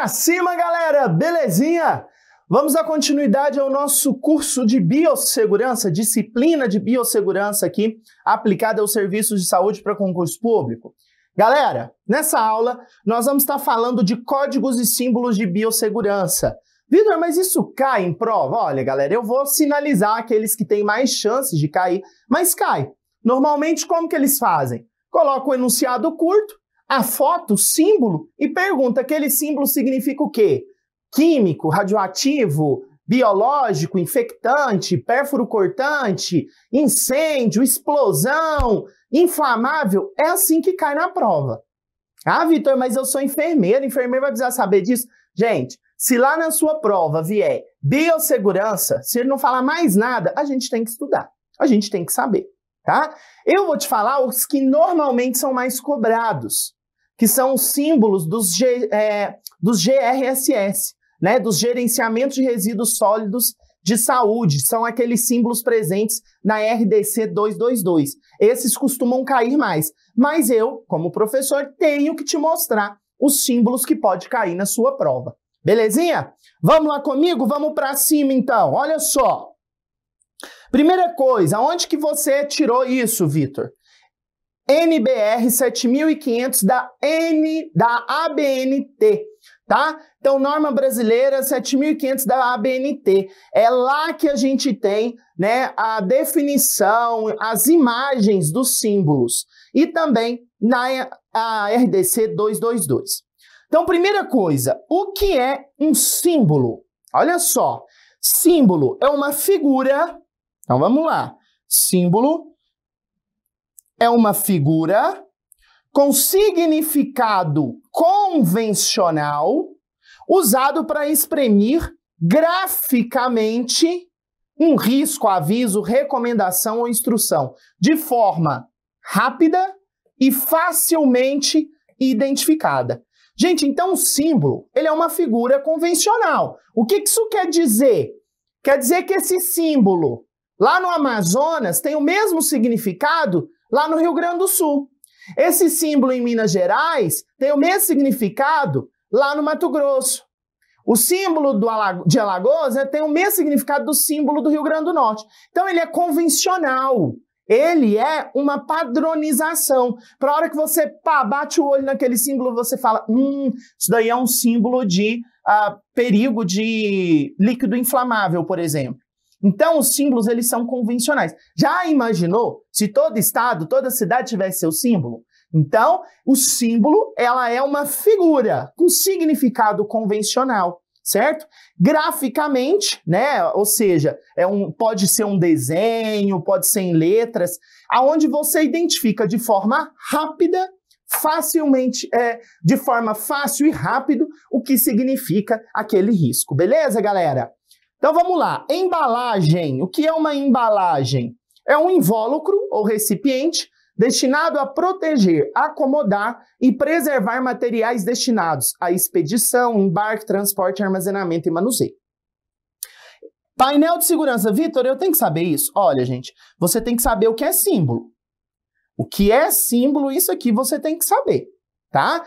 Pra cima, galera! Belezinha? Vamos dar continuidade ao nosso curso de biossegurança, disciplina de biossegurança aqui, aplicada aos serviços de saúde para concurso público. Galera, nessa aula nós vamos estar falando de códigos e símbolos de biossegurança. Vitor, mas isso cai em prova? Olha, galera, eu vou sinalizar aqueles que têm mais chances de cair, mas cai. Normalmente, como que eles fazem? Coloca o enunciado curto a foto, o símbolo, e pergunta: aquele símbolo significa o quê? Químico, radioativo, biológico, infectante, pérfuro cortante, incêndio, explosão, inflamável. É assim que cai na prova. Ah, Vitor, mas eu sou enfermeiro, enfermeiro vai precisar saber disso. Gente, se lá na sua prova vier biossegurança, se ele não falar mais nada, a gente tem que estudar, a gente tem que saber, tá? Eu vou te falar os que normalmente são mais cobrados que são os símbolos dos, G, é, dos GRSS, né, dos Gerenciamentos de Resíduos Sólidos de Saúde, são aqueles símbolos presentes na RDC 222. Esses costumam cair mais, mas eu, como professor, tenho que te mostrar os símbolos que pode cair na sua prova. Belezinha? Vamos lá comigo? Vamos para cima então. Olha só. Primeira coisa, onde que você tirou isso, Vitor? NBR 7500 da N da ABNT, tá? Então norma brasileira 7500 da ABNT. É lá que a gente tem, né, a definição, as imagens dos símbolos e também na a RDC 222. Então primeira coisa, o que é um símbolo? Olha só, símbolo é uma figura. Então vamos lá. Símbolo é uma figura com significado convencional usado para exprimir graficamente um risco, aviso, recomendação ou instrução, de forma rápida e facilmente identificada. Gente, então o símbolo, ele é uma figura convencional. O que isso quer dizer? Quer dizer que esse símbolo lá no Amazonas tem o mesmo significado lá no Rio Grande do Sul. Esse símbolo em Minas Gerais tem o mesmo significado lá no Mato Grosso. O símbolo Alago de Alagoas né, tem o mesmo significado do símbolo do Rio Grande do Norte. Então ele é convencional. Ele é uma padronização. Para a hora que você pá, bate o olho naquele símbolo, você fala: hum, isso daí é um símbolo de uh, perigo de líquido inflamável, por exemplo. Então, os símbolos eles são convencionais. Já imaginou se todo estado, toda cidade tivesse seu símbolo? Então, o símbolo ela é uma figura com significado convencional, certo? Graficamente, né? Ou seja, é um, pode ser um desenho, pode ser em letras, aonde você identifica de forma rápida facilmente, é, de forma fácil e rápido, o que significa aquele risco. Beleza, galera? Então vamos lá. Embalagem. O que é uma embalagem? É um invólucro ou recipiente destinado a proteger, acomodar e preservar materiais destinados à expedição, embarque, transporte, armazenamento e manuseio. Painel de segurança, Vitor, eu tenho que saber isso. Olha, gente, você tem que saber o que é símbolo. O que é símbolo, isso aqui você tem que saber, tá?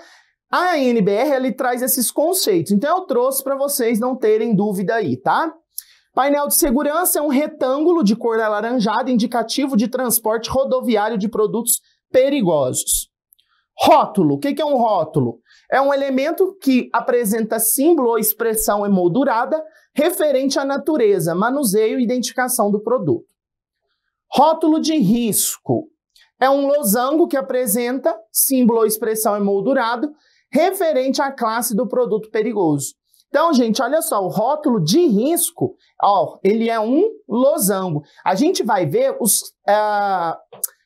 A NBR ele traz esses conceitos. Então eu trouxe para vocês não terem dúvida aí, tá? Painel de segurança é um retângulo de cor alaranjada indicativo de transporte rodoviário de produtos perigosos. Rótulo. O que é um rótulo? É um elemento que apresenta símbolo ou expressão emoldurada referente à natureza, manuseio e identificação do produto. Rótulo de risco. É um losango que apresenta símbolo ou expressão emoldurado referente à classe do produto perigoso. Então, gente, olha só, o rótulo de risco, ó, ele é um losango. A gente vai ver os uh,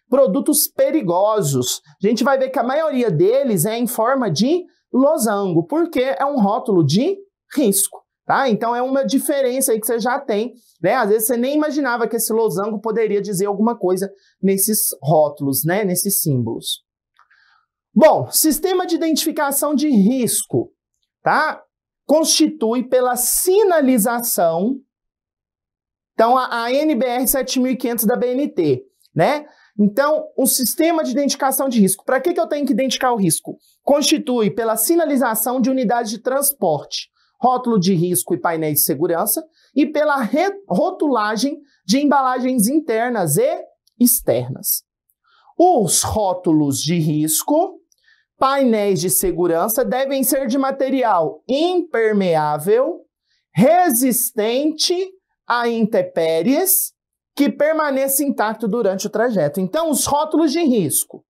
produtos perigosos. A gente vai ver que a maioria deles é em forma de losango, porque é um rótulo de risco. Tá? Então é uma diferença aí que você já tem, né? Às vezes você nem imaginava que esse losango poderia dizer alguma coisa nesses rótulos, né? Nesses símbolos. Bom, sistema de identificação de risco, tá? constitui pela sinalização. Então, a, a NBR 7500 da BNT, né? Então, um sistema de identificação de risco. Para que, que eu tenho que identificar o risco? Constitui pela sinalização de unidade de transporte, rótulo de risco e painéis de segurança, e pela rotulagem de embalagens internas e externas. Os rótulos de risco Painéis de segurança devem ser de material impermeável, resistente a intempéries, que permaneça intacto durante o trajeto. Então, os rótulos de risco.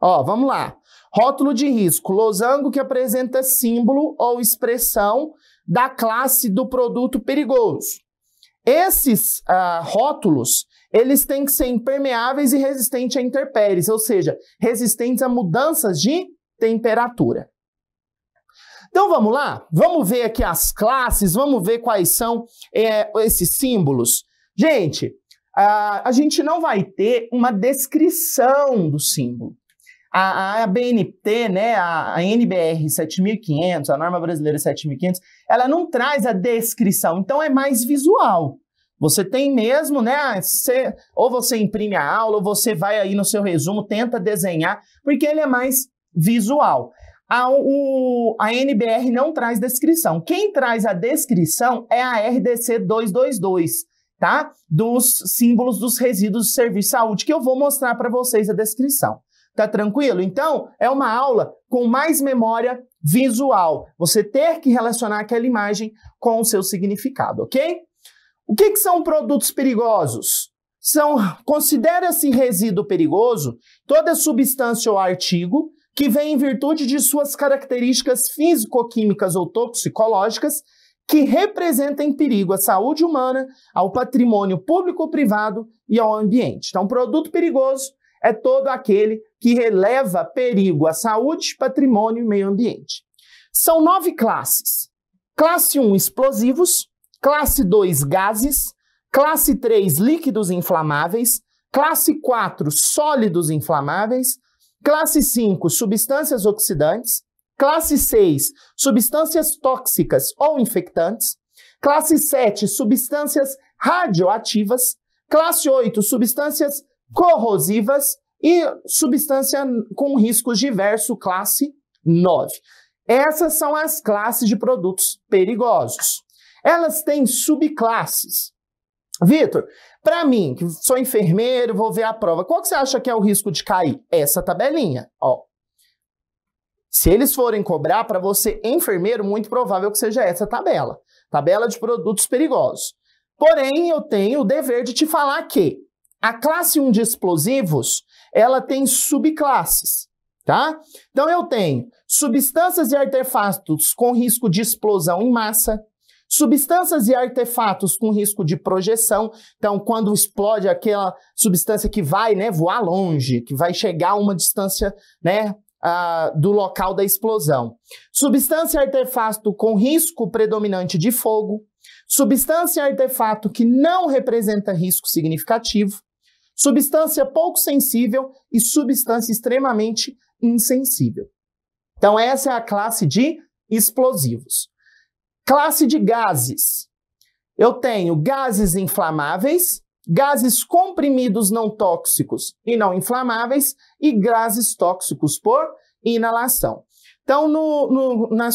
Ó, vamos lá. Rótulo de risco, losango que apresenta símbolo ou expressão da classe do produto perigoso. Esses uh, rótulos, eles têm que ser impermeáveis e resistentes a intempéries, ou seja, resistentes a mudanças de temperatura. Então vamos lá? Vamos ver aqui as classes, vamos ver quais são é, esses símbolos. Gente, a, a, gente não vai ter uma descrição do símbolo. A, a BNT, né, a, a NBR 7500, a norma brasileira 7500, ela não traz a descrição, então é mais visual. Você tem mesmo, né? Você, ah, ou você imprime a aula, ou você vai aí no seu resumo, tenta desenhar, porque ele é mais visual. A, o, a NBR não traz descrição. Quem traz a descrição é a RDC 222, tá? Dos símbolos dos resíduos do serviço de saúde, que eu vou mostrar para vocês a descrição. Tá tranquilo? Então, é uma aula com mais memória visual. Você ter que relacionar aquela imagem com o seu significado, ok? O que, que são produtos perigosos? São considera-se resíduo perigoso toda substância ou artigo que vem em virtude de suas características físico-químicas ou toxicológicas, que representem perigo à saúde humana, ao patrimônio público-privado e ao ambiente. Então, produto perigoso é todo aquele que releva perigo à saúde, patrimônio e meio ambiente. São nove classes. Classe 1, explosivos. Classe 2, gases. Classe 3, líquidos inflamáveis. Classe 4, sólidos inflamáveis. Classe 5, substâncias oxidantes. Classe 6, substâncias tóxicas ou infectantes. Classe 7, substâncias radioativas. Classe 8, substâncias corrosivas. E substância com riscos diversos, classe 9. Essas são as classes de produtos perigosos. Elas têm subclasses. Vitor, para mim, que sou enfermeiro, vou ver a prova, qual que você acha que é o risco de cair? Essa tabelinha, ó. Se eles forem cobrar, para você enfermeiro, muito provável que seja essa tabela. Tabela de produtos perigosos. Porém, eu tenho o dever de te falar que a classe 1 de explosivos, ela tem subclasses, tá? Então eu tenho substâncias e artefatos com risco de explosão em massa, Substâncias e artefatos com risco de projeção. Então, quando explode aquela substância que vai né, voar longe, que vai chegar a uma distância né, uh, do local da explosão. Substância e artefato com risco predominante de fogo. Substância e artefato que não representa risco significativo. Substância pouco sensível e substância extremamente insensível. Então, essa é a classe de explosivos. Classe de gases. Eu tenho gases inflamáveis, gases comprimidos não tóxicos e não inflamáveis e gases tóxicos por inalação. Então, no, no, na,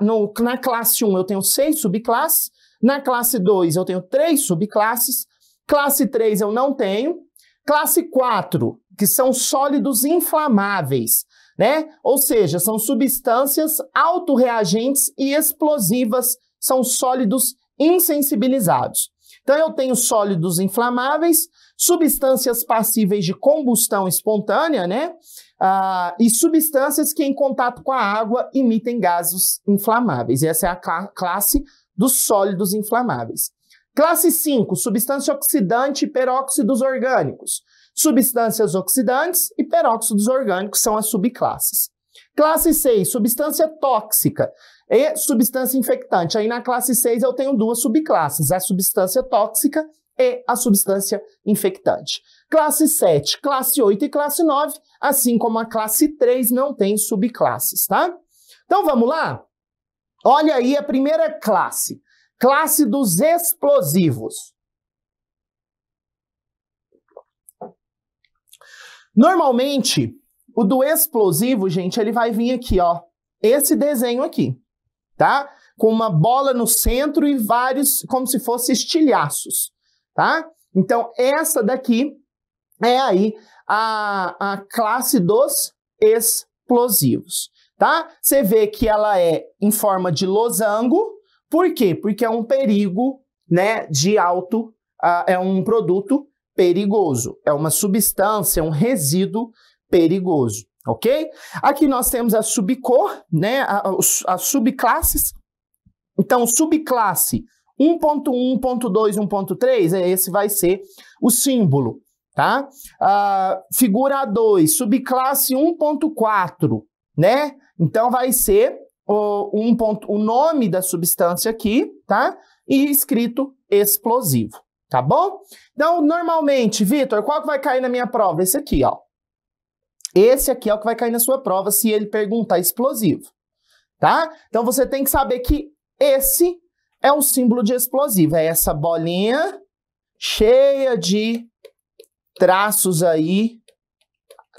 no, na classe 1 eu tenho seis subclasses, na classe 2 eu tenho três subclasses, classe 3 eu não tenho, classe 4, que são sólidos inflamáveis né? Ou seja, são substâncias autorreagentes e explosivas, são sólidos insensibilizados. Então eu tenho sólidos inflamáveis, substâncias passíveis de combustão espontânea, né? Ah, e substâncias que em contato com a água emitem gases inflamáveis. Essa é a cl classe dos sólidos inflamáveis. Classe 5, substância oxidante e peróxidos orgânicos. Substâncias oxidantes e peróxidos orgânicos são as subclasses. Classe 6, substância tóxica e substância infectante. Aí na classe 6 eu tenho duas subclasses, a substância tóxica e a substância infectante. Classe 7, classe 8 e classe 9, assim como a classe 3 não tem subclasses, tá? Então vamos lá? Olha aí a primeira classe, classe dos explosivos. Normalmente, o do explosivo, gente, ele vai vir aqui, ó. Esse desenho aqui, tá? Com uma bola no centro e vários, como se fossem estilhaços, tá? Então, essa daqui é aí a, a classe dos explosivos, tá? Você vê que ela é em forma de losango, por quê? Porque é um perigo, né, de alto, uh, é um produto perigoso. É uma substância, um resíduo perigoso, ok? Aqui nós temos a subcor, né? As subclasses. Então, subclasse 1.1, 1.2, 1.3, esse vai ser o símbolo, tá? Ah, figura 2, subclasse 1.4, né? Então, vai ser o, um ponto, o nome da substância aqui, tá? E escrito explosivo. Tá bom? Então, normalmente, Vitor, qual que vai cair na minha prova? Esse aqui, ó. Esse aqui é o que vai cair na sua prova se ele perguntar explosivo. Tá? Então, você tem que saber que esse é o símbolo de explosivo. É essa bolinha cheia de traços aí,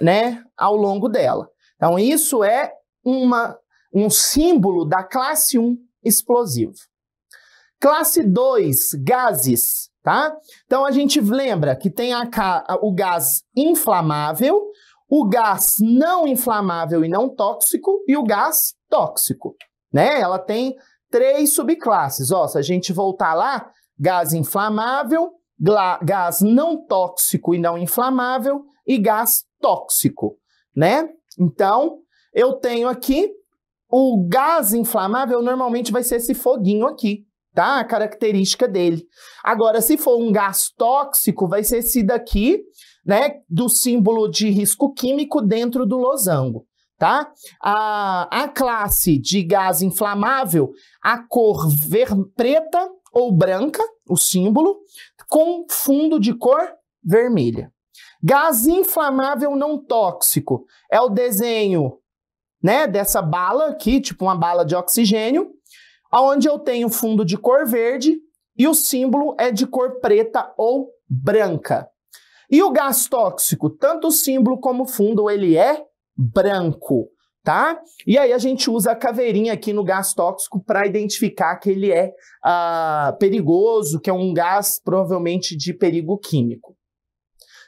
né, ao longo dela. Então, isso é uma, um símbolo da classe 1 explosivo. Classe 2, gases tá? Então a gente lembra que tem a, o gás inflamável, o gás não inflamável e não tóxico e o gás tóxico, né? Ela tem três subclasses. Ó, se a gente voltar lá, gás inflamável, gás não tóxico e não inflamável e gás tóxico, né? Então, eu tenho aqui o gás inflamável normalmente vai ser esse foguinho aqui, tá? A característica dele. Agora, se for um gás tóxico, vai ser esse daqui, né? Do símbolo de risco químico dentro do losango, tá? A, a classe de gás inflamável, a cor ver, preta ou branca, o símbolo, com fundo de cor vermelha. Gás inflamável não tóxico é o desenho né, dessa bala aqui, tipo uma bala de oxigênio, onde eu tenho fundo de cor verde e o símbolo é de cor preta ou branca. E o gás tóxico, tanto o símbolo como o fundo, ele é branco, tá? E aí a gente usa a caveirinha aqui no gás tóxico para identificar que ele é ah, perigoso, que é um gás provavelmente de perigo químico.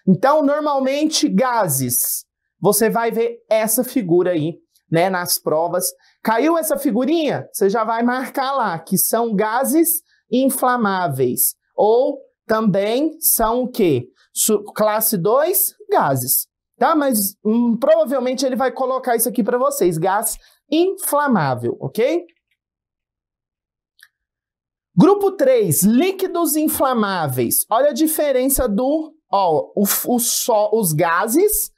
Então, normalmente, gases, você vai ver essa figura aí né, nas provas. Caiu essa figurinha? Você já vai marcar lá que são gases inflamáveis ou também são o quê? Classe 2, gases. Tá? Mas hum, provavelmente ele vai colocar isso aqui para vocês, gás inflamável, OK? Grupo 3, líquidos inflamáveis. Olha a diferença do ó, o, o só, os gases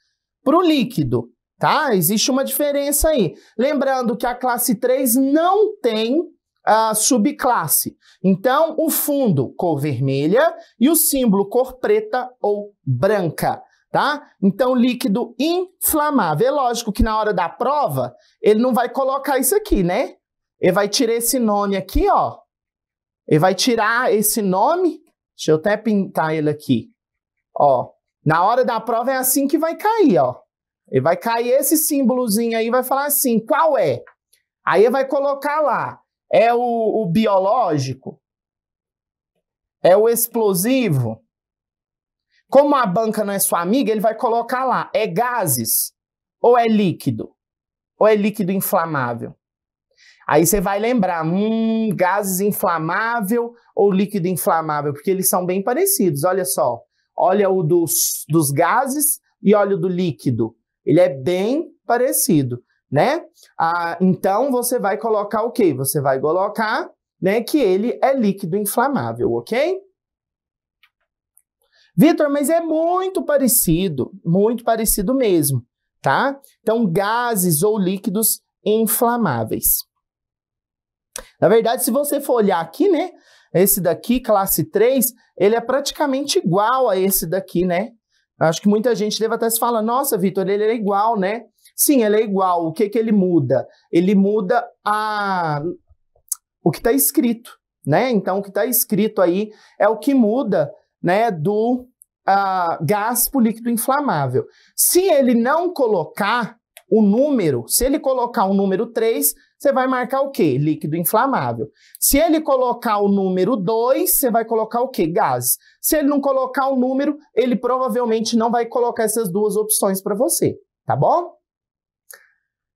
para o líquido tá? Existe uma diferença aí. Lembrando que a classe 3 não tem uh, subclasse. Então, o fundo cor vermelha e o símbolo cor preta ou branca. Tá? Então, líquido inflamável. É lógico que na hora da prova, ele não vai colocar isso aqui, né? Ele vai tirar esse nome aqui, ó. Ele vai tirar esse nome. Deixa eu até pintar ele aqui. Ó, na hora da prova é assim que vai cair, ó. Ele vai cair esse símbolozinho aí vai falar assim: qual é? Aí vai colocar lá: é o, o biológico? É o explosivo? Como a banca não é sua amiga, ele vai colocar lá: é gases? Ou é líquido? Ou é líquido inflamável? Aí você vai lembrar, hum, gases inflamável ou líquido inflamável, porque eles são bem parecidos, olha só. Olha o dos, dos gases e olha o do líquido. Ele é bem parecido, né? Ah, então você vai colocar o quê? Você vai colocar, né, que ele é líquido inflamável, ok? Vitor, mas é muito parecido, muito parecido mesmo, tá? Então, gases ou líquidos inflamáveis. Na verdade, se você for olhar aqui, né? Esse daqui, classe 3, ele é praticamente igual a esse daqui, né? Acho que muita gente deve até se falar, nossa, Vitor, ele é igual, né? Sim, ele é igual. O que, que ele muda? Ele muda a... o que está escrito, né? Então, o que está escrito aí é o que muda, né, do uh, gás para líquido inflamável. Se ele não colocar o número, se ele colocar o número 3, você vai marcar o quê? Líquido inflamável. Se ele colocar o número 2, você vai colocar o quê? Gás. Se ele não colocar o número, ele provavelmente não vai colocar essas duas opções para você, tá bom?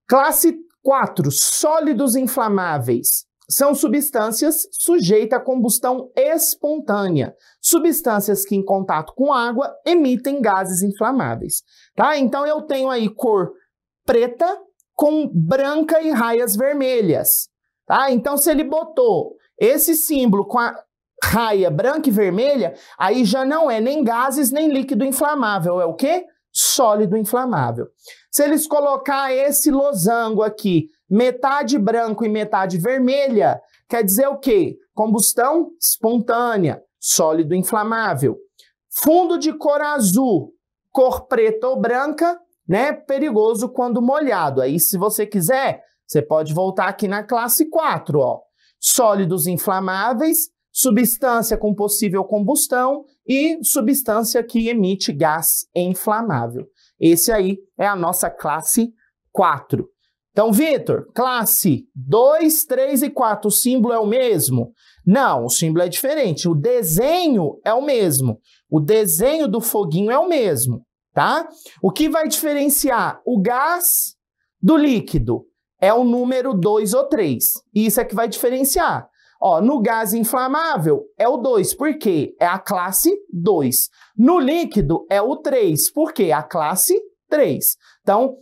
Classe 4, sólidos inflamáveis. São substâncias sujeitas à combustão espontânea. Substâncias que, em contato com água, emitem gases inflamáveis. Tá? Então, eu tenho aí cor preta, com branca e raias vermelhas. Tá? Então, se ele botou esse símbolo com a raia branca e vermelha, aí já não é nem gases nem líquido inflamável, é o quê? Sólido inflamável. Se eles colocar esse losango aqui, metade branco e metade vermelha, quer dizer o quê? Combustão espontânea, sólido inflamável. Fundo de cor azul, cor preta ou branca, né? Perigoso quando molhado. Aí, se você quiser, você pode voltar aqui na classe 4, ó. Sólidos inflamáveis, substância com possível combustão e substância que emite gás inflamável. Esse aí é a nossa classe 4. Então, Vitor, classe 2, 3 e 4, o símbolo é o mesmo? Não, o símbolo é diferente. O desenho é o mesmo. O desenho do foguinho é o mesmo tá? O que vai diferenciar o gás do líquido é o número 2 ou 3. Isso é que vai diferenciar. Ó, no gás inflamável é o 2, porque é a classe 2. No líquido é o 3, porque a classe 3. Então,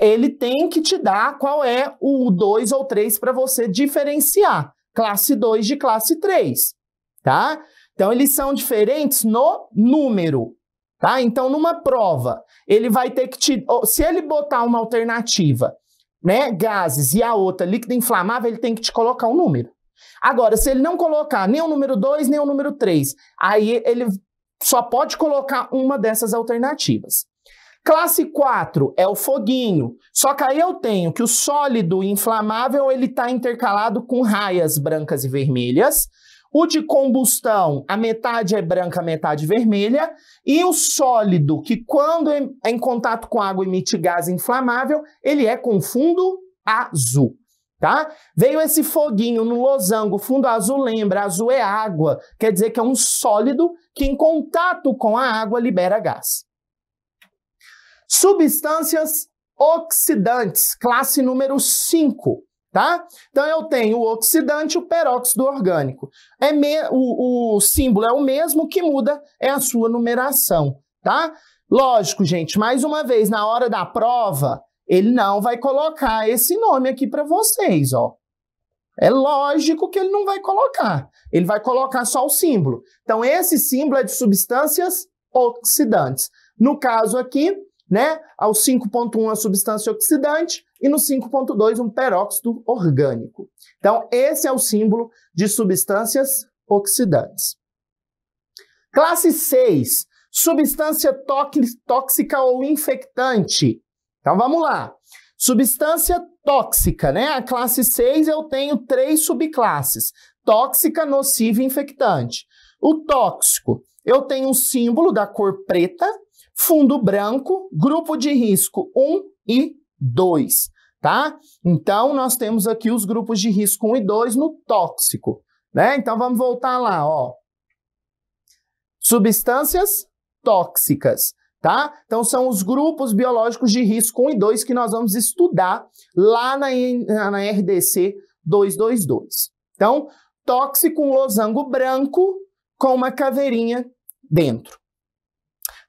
ele tem que te dar qual é o 2 ou 3 para você diferenciar classe 2 de classe 3, tá? Então, eles são diferentes no número, Tá? Então, numa prova, ele vai ter que te. Se ele botar uma alternativa, né, gases e a outra líquido inflamável, ele tem que te colocar um número. Agora, se ele não colocar nem o número 2, nem o número 3, aí ele só pode colocar uma dessas alternativas. Classe 4 é o foguinho. Só que aí eu tenho que o sólido inflamável ele está intercalado com raias brancas e vermelhas. O de combustão, a metade é branca, a metade vermelha. E o sólido, que quando é em contato com água emite gás inflamável, ele é com fundo azul. Tá? Veio esse foguinho no losango, fundo azul lembra, azul é água, quer dizer que é um sólido que em contato com a água libera gás. Substâncias oxidantes, classe número 5. Tá? Então eu tenho o oxidante e o peróxido orgânico. É me... o, o símbolo é o mesmo, o que muda é a sua numeração. Tá? Lógico, gente, mais uma vez, na hora da prova, ele não vai colocar esse nome aqui para vocês, ó. É lógico que ele não vai colocar. Ele vai colocar só o símbolo. Então, esse símbolo é de substâncias oxidantes. No caso aqui, né? Ao 5.1 a substância oxidante e no 5.2 um peróxido orgânico. Então, esse é o símbolo de substâncias oxidantes. Classe 6, substância tóxica ou infectante. Então vamos lá. Substância tóxica, né? A classe 6 eu tenho três subclasses: tóxica, nociva e infectante. O tóxico, eu tenho um símbolo da cor preta, fundo branco, grupo de risco 1 e 2, tá? Então, nós temos aqui os grupos de risco 1 e 2 no tóxico, né? Então, vamos voltar lá, ó. Substâncias tóxicas, tá? Então, são os grupos biológicos de risco 1 e 2 que nós vamos estudar lá na, na RDC 222. Então, tóxico, um losango branco com uma caveirinha dentro.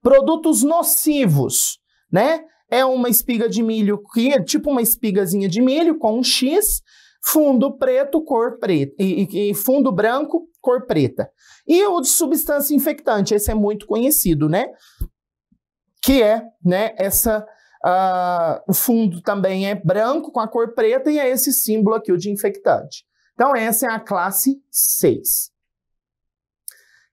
Produtos nocivos, né? É uma espiga de milho, é tipo uma espigazinha de milho com um X, fundo preto, cor preta, e, e fundo branco, cor preta. E o de substância infectante, esse é muito conhecido, né? Que é, né, essa Uh, o fundo também é branco com a cor preta e é esse símbolo aqui, o de infectante. Então, essa é a classe 6.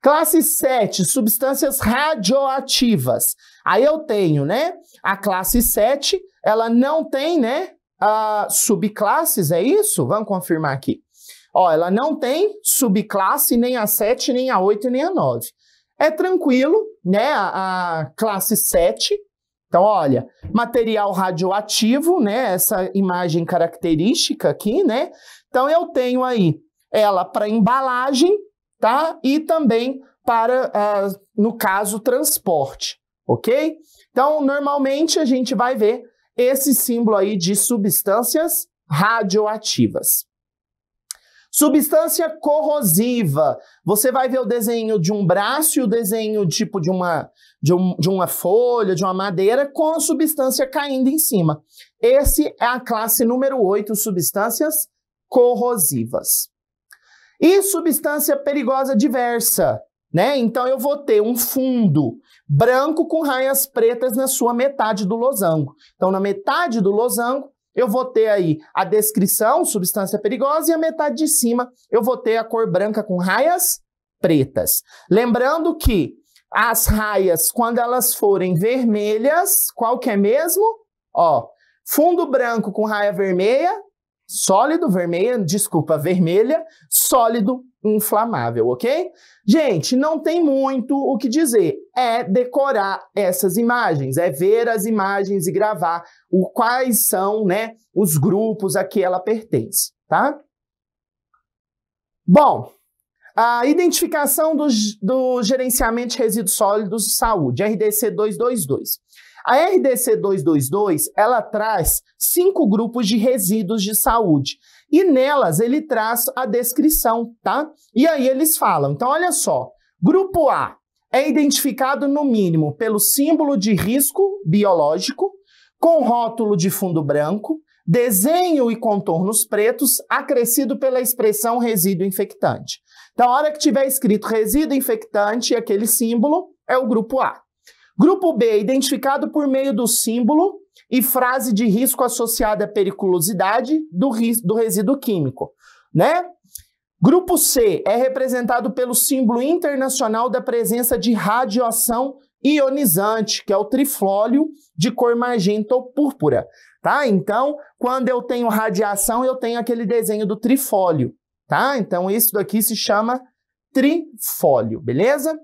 Classe 7, substâncias radioativas. Aí eu tenho, né? A classe 7, ela não tem, né? Uh, subclasses, é isso? Vamos confirmar aqui. Ó, ela não tem subclasse nem a 7, nem a 8, nem a 9. É tranquilo, né? A, a classe 7. Então, olha, material radioativo, né? Essa imagem característica aqui, né? Então, eu tenho aí ela para embalagem, tá? E também para, uh, no caso, transporte, ok? Então, normalmente a gente vai ver esse símbolo aí de substâncias radioativas. Substância corrosiva. Você vai ver o desenho de um braço e o desenho tipo de uma, de, um, de uma folha, de uma madeira, com a substância caindo em cima. Esse é a classe número 8, substâncias corrosivas. E substância perigosa diversa, né? Então eu vou ter um fundo branco com raias pretas na sua metade do losango. Então na metade do losango eu vou ter aí a descrição, substância perigosa, e a metade de cima eu vou ter a cor branca com raias pretas. Lembrando que as raias, quando elas forem vermelhas, qual que é mesmo? Ó, fundo branco com raia vermelha, Sólido, vermelha, desculpa, vermelha, sólido, inflamável, ok? Gente, não tem muito o que dizer. É decorar essas imagens, é ver as imagens e gravar o, quais são né, os grupos a que ela pertence, tá? Bom, a identificação do, do gerenciamento de resíduos sólidos de saúde, RDC 222. A RDC 222, ela traz cinco grupos de resíduos de saúde. E nelas ele traz a descrição, tá? E aí eles falam. Então olha só, grupo A é identificado no mínimo pelo símbolo de risco biológico, com rótulo de fundo branco, desenho e contornos pretos, acrescido pela expressão resíduo infectante. Então, a hora que tiver escrito resíduo infectante, aquele símbolo é o grupo A. Grupo B, identificado por meio do símbolo e frase de risco associada à periculosidade do, do resíduo químico, né? Grupo C é representado pelo símbolo internacional da presença de radioação ionizante, que é o triflóleo de cor magenta ou púrpura, tá? Então, quando eu tenho radiação, eu tenho aquele desenho do trifólio, tá? Então, isso daqui se chama trifólio, beleza?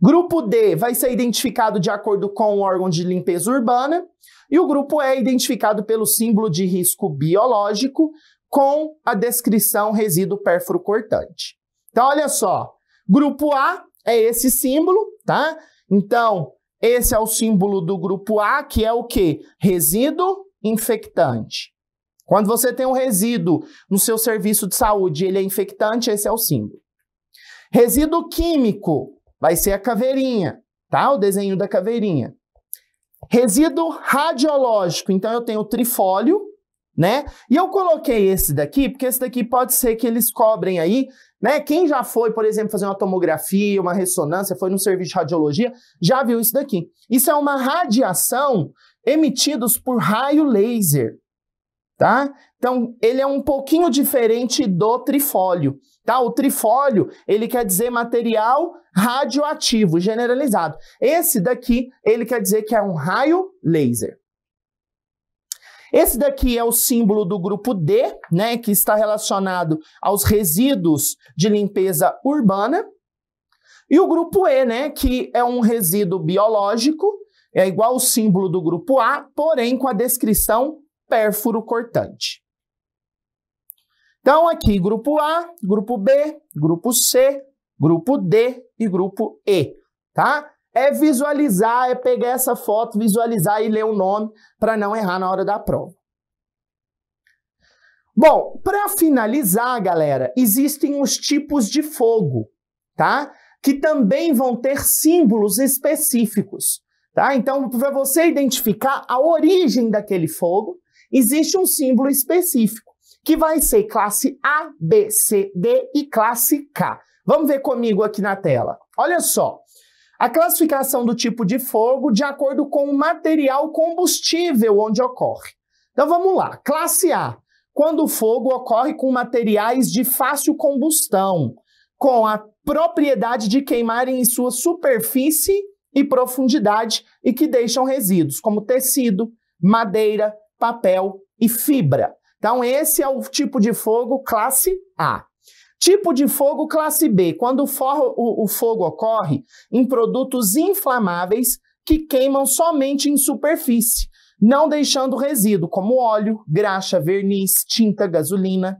Grupo D vai ser identificado de acordo com o órgão de limpeza urbana. E o grupo E é identificado pelo símbolo de risco biológico com a descrição resíduo cortante. Então, olha só. Grupo A é esse símbolo, tá? Então, esse é o símbolo do grupo A, que é o quê? Resíduo infectante. Quando você tem um resíduo no seu serviço de saúde, ele é infectante, esse é o símbolo. Resíduo químico vai ser a caveirinha, tá? O desenho da caveirinha. Resíduo radiológico, então eu tenho o trifólio, né? E eu coloquei esse daqui, porque esse daqui pode ser que eles cobrem aí, né? Quem já foi, por exemplo, fazer uma tomografia, uma ressonância, foi no serviço de radiologia, já viu isso daqui. Isso é uma radiação emitidos por raio laser, tá? Então, ele é um pouquinho diferente do trifólio. Tá? O trifólio, ele quer dizer material radioativo generalizado. Esse daqui, ele quer dizer que é um raio laser. Esse daqui é o símbolo do grupo D, né, que está relacionado aos resíduos de limpeza urbana. E o grupo E, né, que é um resíduo biológico, é igual o símbolo do grupo A, porém com a descrição pérfuro cortante. Então, aqui, grupo A, grupo B, grupo C, grupo D e grupo E, tá? É visualizar, é pegar essa foto, visualizar e ler o nome para não errar na hora da prova. Bom, para finalizar, galera, existem os tipos de fogo, tá? Que também vão ter símbolos específicos, tá? Então, para você identificar a origem daquele fogo, existe um símbolo específico que vai ser classe A, B, C, D e classe K. Vamos ver comigo aqui na tela. Olha só. A classificação do tipo de fogo de acordo com o material combustível onde ocorre. Então vamos lá. Classe A, quando o fogo ocorre com materiais de fácil combustão, com a propriedade de queimarem em sua superfície e profundidade e que deixam resíduos, como tecido, madeira, papel e fibra. Então, esse é o tipo de fogo classe A. Tipo de fogo classe B, quando o, for, o, o fogo ocorre em produtos inflamáveis que queimam somente em superfície, não deixando resíduo, como óleo, graxa, verniz, tinta, gasolina.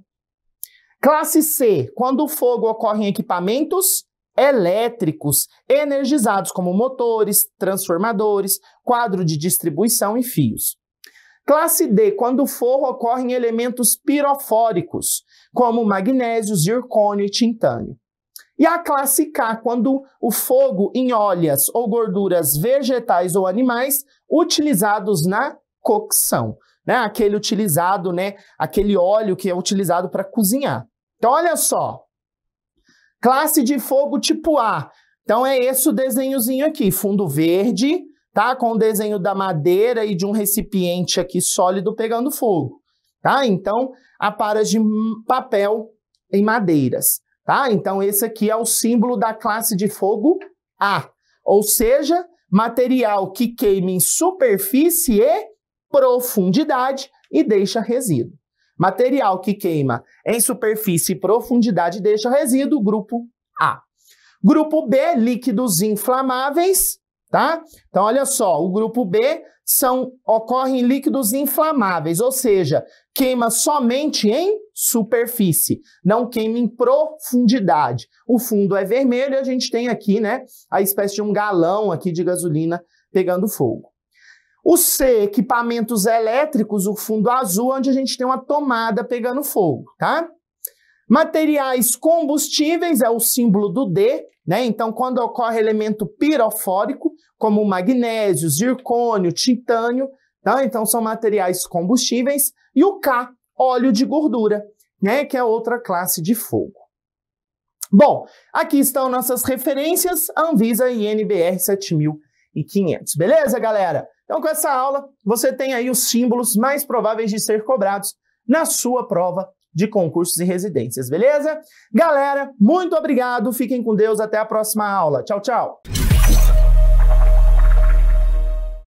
Classe C, quando o fogo ocorre em equipamentos elétricos energizados, como motores, transformadores, quadro de distribuição e fios. Classe D, quando forro, ocorrem elementos pirofóricos, como magnésio, zircônio e tintânio. E a classe K, quando o fogo em óleas ou gorduras vegetais ou animais utilizados na cocção, né? Aquele utilizado, né? Aquele óleo que é utilizado para cozinhar. Então, olha só. Classe de fogo tipo A. Então, é esse o desenhozinho aqui: fundo verde, tá com o desenho da madeira e de um recipiente aqui sólido pegando fogo, tá? Então, aparas de papel em madeiras, tá? Então, esse aqui é o símbolo da classe de fogo A, ou seja, material que queima em superfície e profundidade e deixa resíduo. Material que queima em superfície e profundidade deixa resíduo, grupo A. Grupo B, líquidos inflamáveis, tá? Então olha só, o grupo B são ocorrem líquidos inflamáveis, ou seja, queima somente em superfície, não queima em profundidade. O fundo é vermelho e a gente tem aqui, né, a espécie de um galão aqui de gasolina pegando fogo. O C, equipamentos elétricos, o fundo azul, onde a gente tem uma tomada pegando fogo, tá? Materiais combustíveis é o símbolo do D, né? Então, quando ocorre elemento pirofórico, como magnésio, zircônio, titânio, tá? então são materiais combustíveis. E o K, óleo de gordura, né? Que é outra classe de fogo. Bom, aqui estão nossas referências, Anvisa e NBR 7500. Beleza, galera? Então, com essa aula, você tem aí os símbolos mais prováveis de ser cobrados na sua prova de concursos e residências, beleza? Galera, muito obrigado, fiquem com Deus, até a próxima aula. Tchau, tchau!